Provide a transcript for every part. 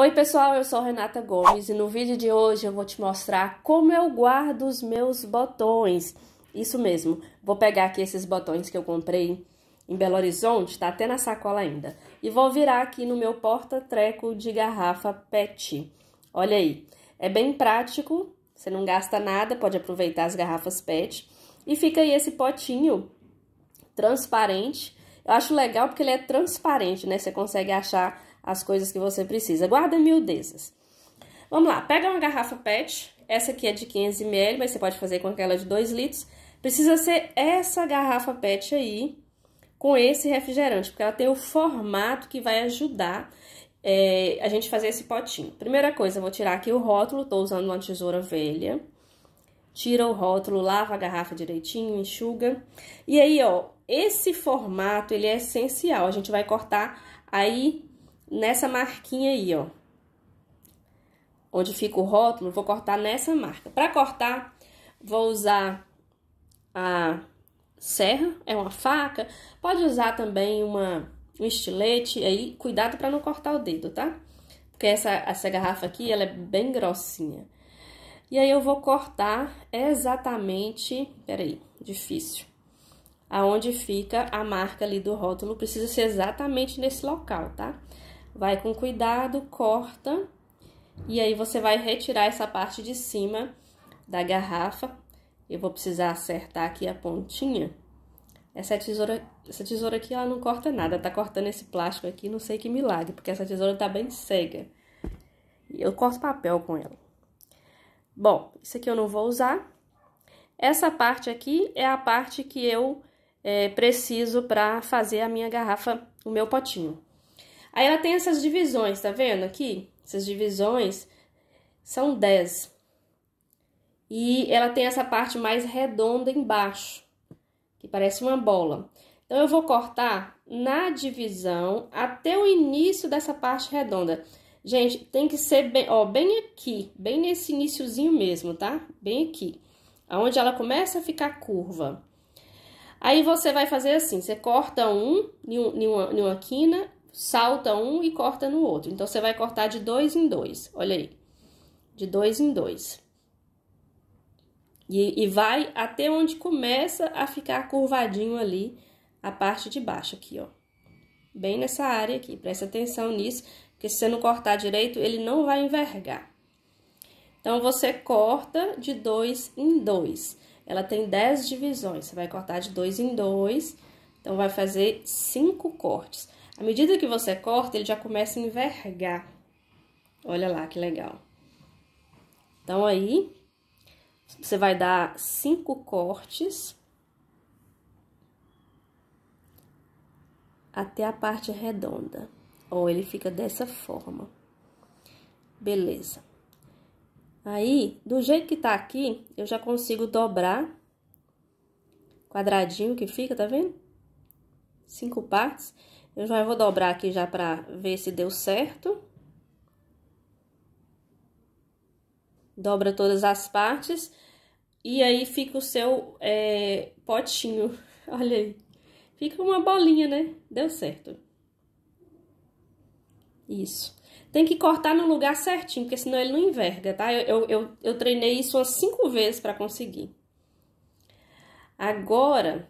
Oi pessoal, eu sou Renata Gomes e no vídeo de hoje eu vou te mostrar como eu guardo os meus botões. Isso mesmo, vou pegar aqui esses botões que eu comprei em Belo Horizonte, tá até na sacola ainda, e vou virar aqui no meu porta-treco de garrafa PET. Olha aí, é bem prático, você não gasta nada, pode aproveitar as garrafas PET. E fica aí esse potinho transparente. Eu acho legal porque ele é transparente, né? Você consegue achar as coisas que você precisa. Guarda miudezas. Vamos lá, pega uma garrafa PET, essa aqui é de 15 ml, mas você pode fazer com aquela de 2 litros. Precisa ser essa garrafa PET aí, com esse refrigerante, porque ela tem o formato que vai ajudar é, a gente fazer esse potinho. Primeira coisa, eu vou tirar aqui o rótulo, tô usando uma tesoura velha. Tira o rótulo, lava a garrafa direitinho, enxuga. E aí, ó, esse formato, ele é essencial. A gente vai cortar aí nessa marquinha aí, ó. Onde fica o rótulo, vou cortar nessa marca. Para cortar, vou usar a serra, é uma faca. Pode usar também uma, um estilete aí. Cuidado para não cortar o dedo, tá? Porque essa, essa garrafa aqui, ela é bem grossinha. E aí eu vou cortar exatamente, peraí, difícil. Aonde fica a marca ali do rótulo, precisa ser exatamente nesse local, tá? Vai com cuidado, corta e aí você vai retirar essa parte de cima da garrafa. Eu vou precisar acertar aqui a pontinha. Essa tesoura, essa tesoura aqui, ela não corta nada, tá cortando esse plástico aqui, não sei que milagre, porque essa tesoura tá bem cega. E eu corto papel com ela. Bom, isso aqui eu não vou usar. Essa parte aqui é a parte que eu é, preciso para fazer a minha garrafa, o meu potinho. Aí ela tem essas divisões, tá vendo aqui? Essas divisões são 10. E ela tem essa parte mais redonda embaixo, que parece uma bola. Então, eu vou cortar na divisão até o início dessa parte redonda. Gente, tem que ser bem, ó, bem aqui, bem nesse iníciozinho mesmo, tá? Bem aqui, aonde ela começa a ficar curva. Aí, você vai fazer assim, você corta um em, uma, em uma quina salta um e corta no outro. Então, você vai cortar de dois em dois. Olha aí. De dois em dois. E, e vai até onde começa a ficar curvadinho ali a parte de baixo aqui, ó. Bem nessa área aqui. Presta atenção nisso, porque se você não cortar direito, ele não vai envergar. Então, você corta de dois em dois. Ela tem dez divisões. Você vai cortar de dois em dois. Então, vai fazer cinco cortes. À medida que você corta, ele já começa a envergar. Olha lá que legal. Então, aí, você vai dar cinco cortes até a parte redonda. Ó, ele fica dessa forma. Beleza. Aí, do jeito que tá aqui, eu já consigo dobrar. Quadradinho que fica, tá vendo? Cinco partes. Eu já vou dobrar aqui já pra ver se deu certo. Dobra todas as partes. E aí fica o seu é, potinho. Olha aí. Fica uma bolinha, né? Deu certo. Isso. Tem que cortar no lugar certinho, porque senão ele não enverga, tá? Eu, eu, eu, eu treinei isso umas cinco vezes pra conseguir. Agora,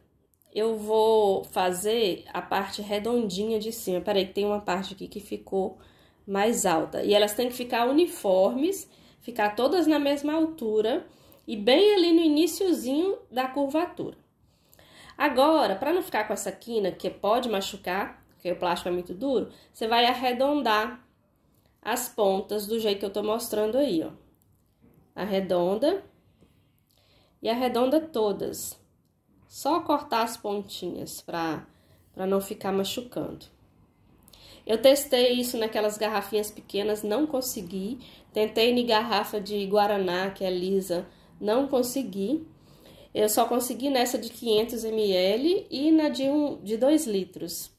eu vou fazer a parte redondinha de cima. Peraí, que tem uma parte aqui que ficou mais alta. E elas têm que ficar uniformes, ficar todas na mesma altura e bem ali no iníciozinho da curvatura. Agora, para não ficar com essa quina que pode machucar, porque o plástico é muito duro, você vai arredondar as pontas do jeito que eu tô mostrando aí, ó. Arredonda e arredonda todas. Só cortar as pontinhas para não ficar machucando. Eu testei isso naquelas garrafinhas pequenas, não consegui. Tentei em garrafa de Guaraná, que é lisa, não consegui. Eu só consegui nessa de 500 ml e na de, um, de 2 litros.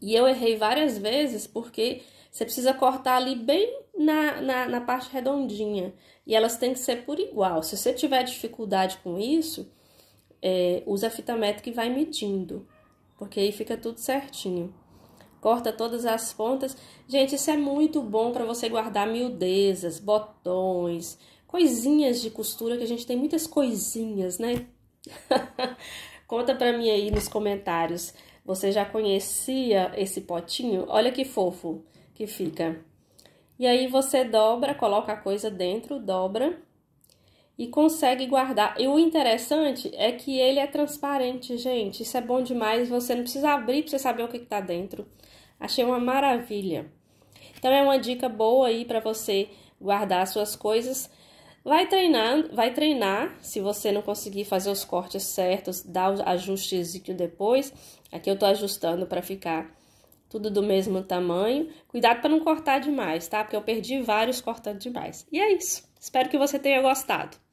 E eu errei várias vezes porque você precisa cortar ali bem na, na, na, parte redondinha. E elas têm que ser por igual. Se você tiver dificuldade com isso, é, usa a fita métrica e vai medindo, porque aí fica tudo certinho. Corta todas as pontas. Gente, isso é muito bom para você guardar miudezas, botões, coisinhas de costura, que a gente tem muitas coisinhas, né? Conta para mim aí nos comentários. Você já conhecia esse potinho? Olha que fofo que fica. E aí você dobra, coloca a coisa dentro, dobra e consegue guardar. E o interessante é que ele é transparente, gente. Isso é bom demais. Você não precisa abrir para você saber o que, está dentro. Achei uma maravilha. Então é uma dica boa aí para você guardar suas coisas. Vai treinar, vai treinar. Se você não conseguir fazer os cortes certos, dá os ajustes depois. Aqui eu estou ajustando para ficar tudo do mesmo tamanho. Cuidado para não cortar demais, tá? Porque eu perdi vários cortando demais. E é isso. Espero que você tenha gostado.